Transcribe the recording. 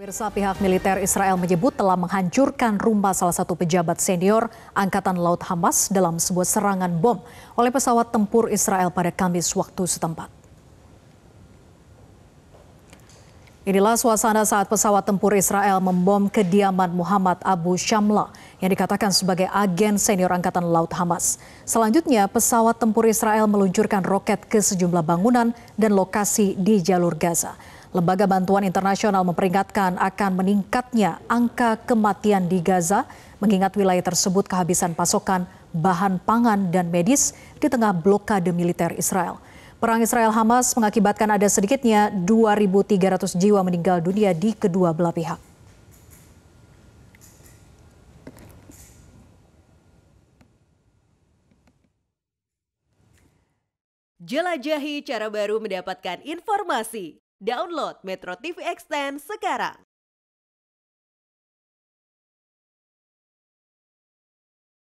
Pemirsa pihak militer Israel menyebut telah menghancurkan rumah salah satu pejabat senior Angkatan Laut Hamas dalam sebuah serangan bom oleh pesawat tempur Israel pada Kamis waktu setempat. Inilah suasana saat pesawat tempur Israel membom kediaman Muhammad Abu Syamla yang dikatakan sebagai agen senior Angkatan Laut Hamas. Selanjutnya, pesawat tempur Israel meluncurkan roket ke sejumlah bangunan dan lokasi di jalur Gaza. Lembaga Bantuan Internasional memperingatkan akan meningkatnya angka kematian di Gaza mengingat wilayah tersebut kehabisan pasokan bahan pangan dan medis di tengah blokade militer Israel. Perang Israel-Hamas mengakibatkan ada sedikitnya 2.300 jiwa meninggal dunia di kedua belah pihak. Jelajahi cara baru mendapatkan informasi. Download Metro TV Extend sekarang.